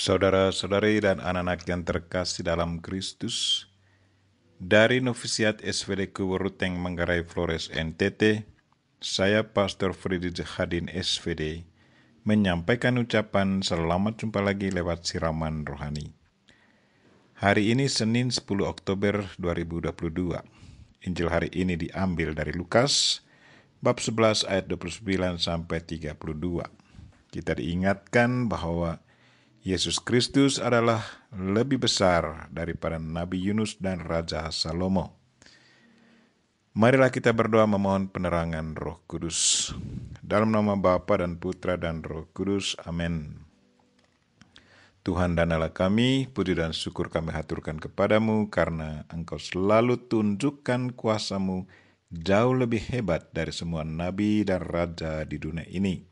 Saudara-saudari dan anak-anak yang terkasih dalam Kristus, dari Novisiat SVD Kuburuteng Manggarai Flores NTT, saya Pastor Freddy Hadin SVD menyampaikan ucapan selamat jumpa lagi lewat siraman rohani. Hari ini Senin 10 Oktober 2022. Injil hari ini diambil dari Lukas bab 11 ayat 29 sampai 32. Kita diingatkan bahwa Yesus Kristus adalah lebih besar daripada Nabi Yunus dan Raja Salomo. Marilah kita berdoa memohon penerangan Roh Kudus. Dalam nama Bapa dan Putra dan Roh Kudus. Amin. Tuhan dan Allah kami, puji dan syukur kami haturkan kepadamu karena Engkau selalu tunjukkan kuasamu jauh lebih hebat dari semua nabi dan raja di dunia ini.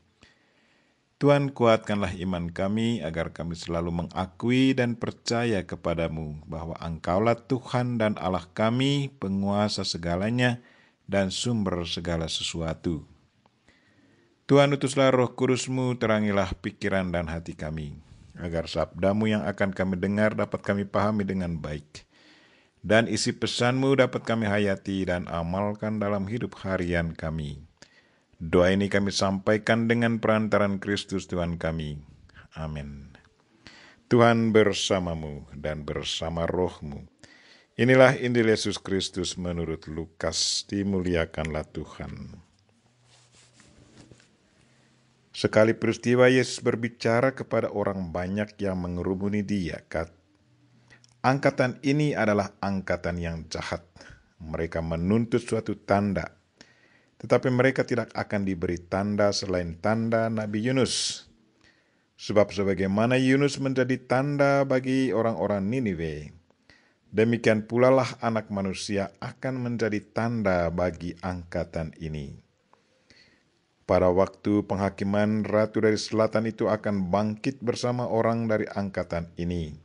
Tuhan kuatkanlah iman kami agar kami selalu mengakui dan percaya kepadamu bahwa engkaulah Tuhan dan Allah kami, penguasa segalanya dan sumber segala sesuatu. Tuhan utuslah roh kudusmu, terangilah pikiran dan hati kami, agar sabdamu yang akan kami dengar dapat kami pahami dengan baik. Dan isi pesanmu dapat kami hayati dan amalkan dalam hidup harian kami. Doa ini kami sampaikan dengan perantaran Kristus Tuhan kami. Amin. Tuhan bersamamu dan bersama rohmu. Inilah Injil Yesus Kristus menurut Lukas. Dimuliakanlah Tuhan. Sekali peristiwa Yesus berbicara kepada orang banyak yang mengerumuni dia. Kat, angkatan ini adalah angkatan yang jahat. Mereka menuntut suatu tanda tetapi mereka tidak akan diberi tanda selain tanda Nabi Yunus. Sebab sebagaimana Yunus menjadi tanda bagi orang-orang Niniwe, demikian pula lah anak manusia akan menjadi tanda bagi angkatan ini. Pada waktu penghakiman, ratu dari selatan itu akan bangkit bersama orang dari angkatan ini,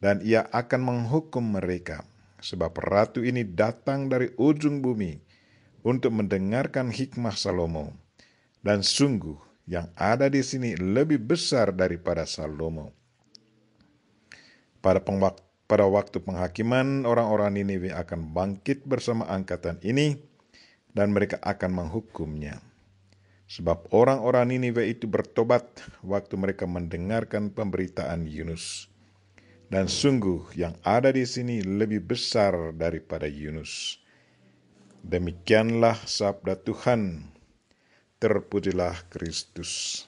dan ia akan menghukum mereka, sebab ratu ini datang dari ujung bumi untuk mendengarkan hikmah Salomo. Dan sungguh yang ada di sini lebih besar daripada Salomo. Pada, pada waktu penghakiman, orang-orang ini akan bangkit bersama angkatan ini dan mereka akan menghukumnya. Sebab orang-orang ini itu bertobat waktu mereka mendengarkan pemberitaan Yunus. Dan sungguh yang ada di sini lebih besar daripada Yunus. Demikianlah sabda Tuhan. Terpujilah Kristus.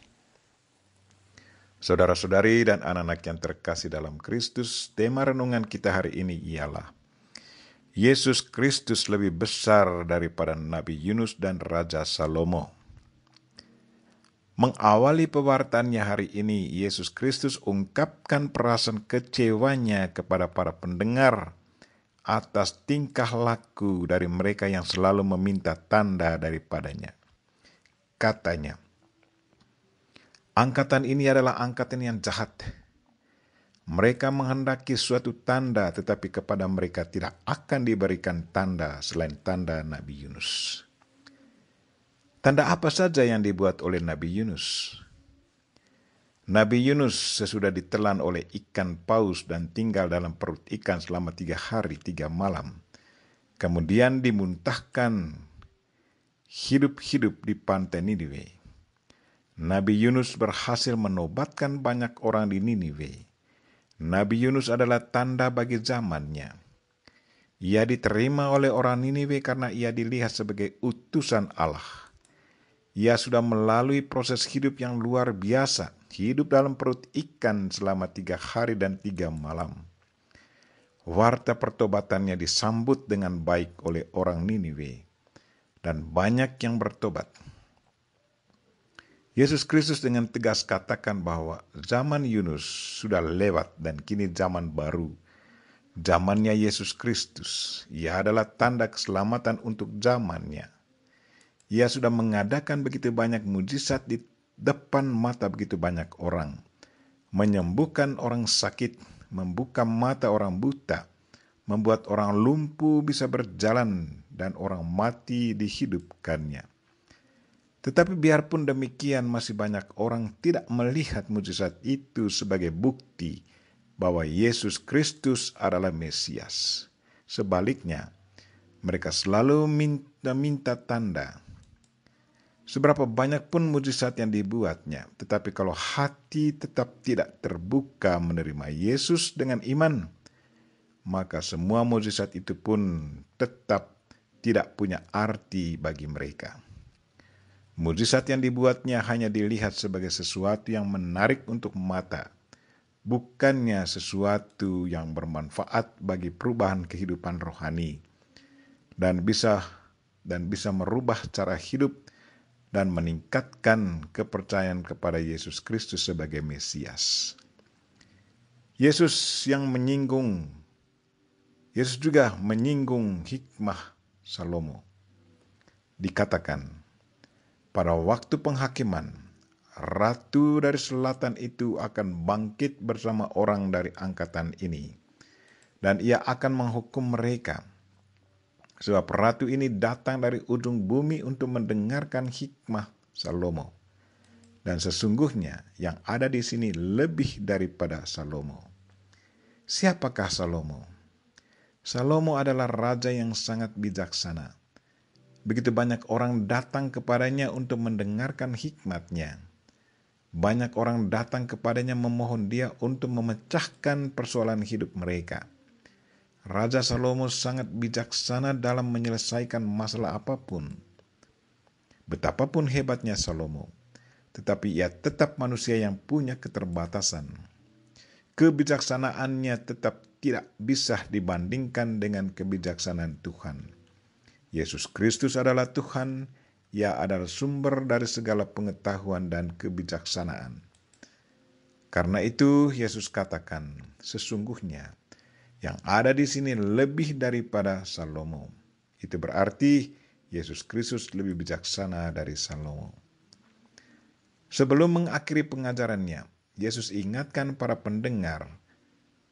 Saudara-saudari dan anak-anak yang terkasih dalam Kristus, tema renungan kita hari ini ialah Yesus Kristus lebih besar daripada Nabi Yunus dan Raja Salomo. Mengawali pewartaannya hari ini, Yesus Kristus ungkapkan perasaan kecewanya kepada para pendengar atas tingkah laku dari mereka yang selalu meminta tanda daripadanya. Katanya, angkatan ini adalah angkatan yang jahat. Mereka menghendaki suatu tanda, tetapi kepada mereka tidak akan diberikan tanda selain tanda Nabi Yunus. Tanda apa saja yang dibuat oleh Nabi Yunus? Nabi Yunus sesudah ditelan oleh ikan paus dan tinggal dalam perut ikan selama tiga hari, tiga malam. Kemudian dimuntahkan hidup-hidup di pantai Niniwe. Nabi Yunus berhasil menobatkan banyak orang di Niniwe. Nabi Yunus adalah tanda bagi zamannya. Ia diterima oleh orang Niniwe karena ia dilihat sebagai utusan Allah. Ia sudah melalui proses hidup yang luar biasa hidup dalam perut ikan selama tiga hari dan tiga malam. Warta pertobatannya disambut dengan baik oleh orang Niniwe, dan banyak yang bertobat. Yesus Kristus dengan tegas katakan bahwa zaman Yunus sudah lewat dan kini zaman baru. Zamannya Yesus Kristus, ia adalah tanda keselamatan untuk zamannya. Ia sudah mengadakan begitu banyak mujizat di depan mata begitu banyak orang, menyembuhkan orang sakit, membuka mata orang buta, membuat orang lumpuh bisa berjalan, dan orang mati dihidupkannya. Tetapi biarpun demikian, masih banyak orang tidak melihat mujizat itu sebagai bukti bahwa Yesus Kristus adalah Mesias. Sebaliknya, mereka selalu minta, minta tanda, Seberapa banyak pun mujizat yang dibuatnya, tetapi kalau hati tetap tidak terbuka menerima Yesus dengan iman, maka semua mujizat itu pun tetap tidak punya arti bagi mereka. Mujizat yang dibuatnya hanya dilihat sebagai sesuatu yang menarik untuk mata, bukannya sesuatu yang bermanfaat bagi perubahan kehidupan rohani dan bisa dan bisa merubah cara hidup dan meningkatkan kepercayaan kepada Yesus Kristus sebagai Mesias. Yesus yang menyinggung, Yesus juga menyinggung hikmah Salomo. Dikatakan, pada waktu penghakiman, ratu dari selatan itu akan bangkit bersama orang dari angkatan ini, dan ia akan menghukum mereka Sebab ratu ini datang dari ujung bumi untuk mendengarkan hikmah Salomo. Dan sesungguhnya yang ada di sini lebih daripada Salomo. Siapakah Salomo? Salomo adalah raja yang sangat bijaksana. Begitu banyak orang datang kepadanya untuk mendengarkan hikmatnya. Banyak orang datang kepadanya memohon dia untuk memecahkan persoalan hidup mereka Raja Salomo sangat bijaksana dalam menyelesaikan masalah apapun. Betapapun hebatnya Salomo, tetapi ia tetap manusia yang punya keterbatasan. Kebijaksanaannya tetap tidak bisa dibandingkan dengan kebijaksanaan Tuhan. Yesus Kristus adalah Tuhan, Ia adalah sumber dari segala pengetahuan dan kebijaksanaan. Karena itu, Yesus katakan, "Sesungguhnya..." yang ada di sini lebih daripada Salomo. Itu berarti Yesus Kristus lebih bijaksana dari Salomo. Sebelum mengakhiri pengajarannya, Yesus ingatkan para pendengar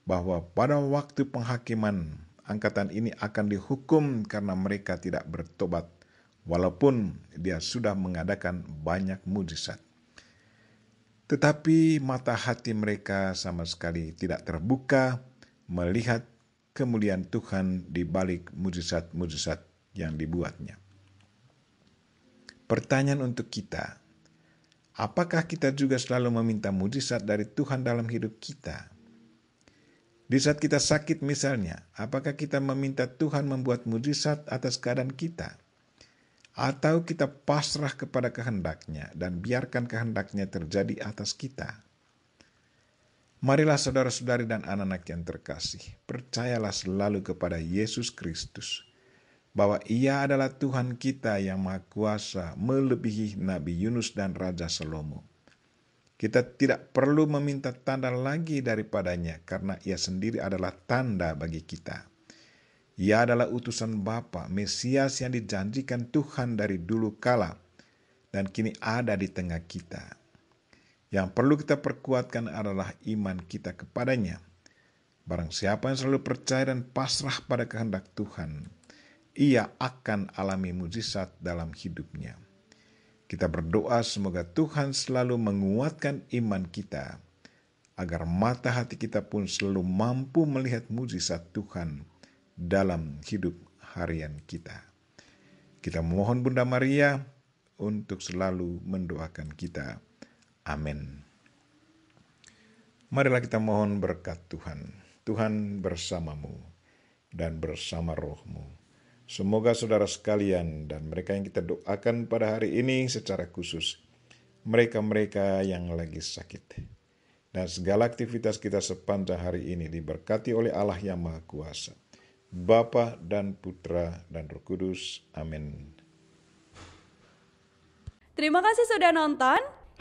bahwa pada waktu penghakiman, angkatan ini akan dihukum karena mereka tidak bertobat, walaupun dia sudah mengadakan banyak mujizat. Tetapi mata hati mereka sama sekali tidak terbuka, melihat kemuliaan Tuhan di balik mujizat-mujizat yang dibuatnya. Pertanyaan untuk kita, apakah kita juga selalu meminta mujizat dari Tuhan dalam hidup kita? Di saat kita sakit misalnya, apakah kita meminta Tuhan membuat mujizat atas keadaan kita? Atau kita pasrah kepada kehendaknya dan biarkan kehendaknya terjadi atas kita? Marilah saudara-saudari dan anak-anak yang terkasih, percayalah selalu kepada Yesus Kristus, bahwa ia adalah Tuhan kita yang maha kuasa melebihi Nabi Yunus dan Raja Salomo. Kita tidak perlu meminta tanda lagi daripadanya karena ia sendiri adalah tanda bagi kita. Ia adalah utusan Bapa, Mesias yang dijanjikan Tuhan dari dulu kala dan kini ada di tengah kita. Yang perlu kita perkuatkan adalah iman kita kepadanya. Barang siapa yang selalu percaya dan pasrah pada kehendak Tuhan, ia akan alami mujizat dalam hidupnya. Kita berdoa semoga Tuhan selalu menguatkan iman kita, agar mata hati kita pun selalu mampu melihat mujizat Tuhan dalam hidup harian kita. Kita mohon Bunda Maria untuk selalu mendoakan kita. Amin. Marilah kita mohon berkat Tuhan. Tuhan bersamamu dan bersama rohmu. Semoga saudara sekalian dan mereka yang kita doakan pada hari ini secara khusus, mereka-mereka yang lagi sakit, dan segala aktivitas kita sepanjang hari ini diberkati oleh Allah yang Maha Kuasa, Bapa dan Putra dan Roh Kudus. Amin. Terima kasih sudah nonton.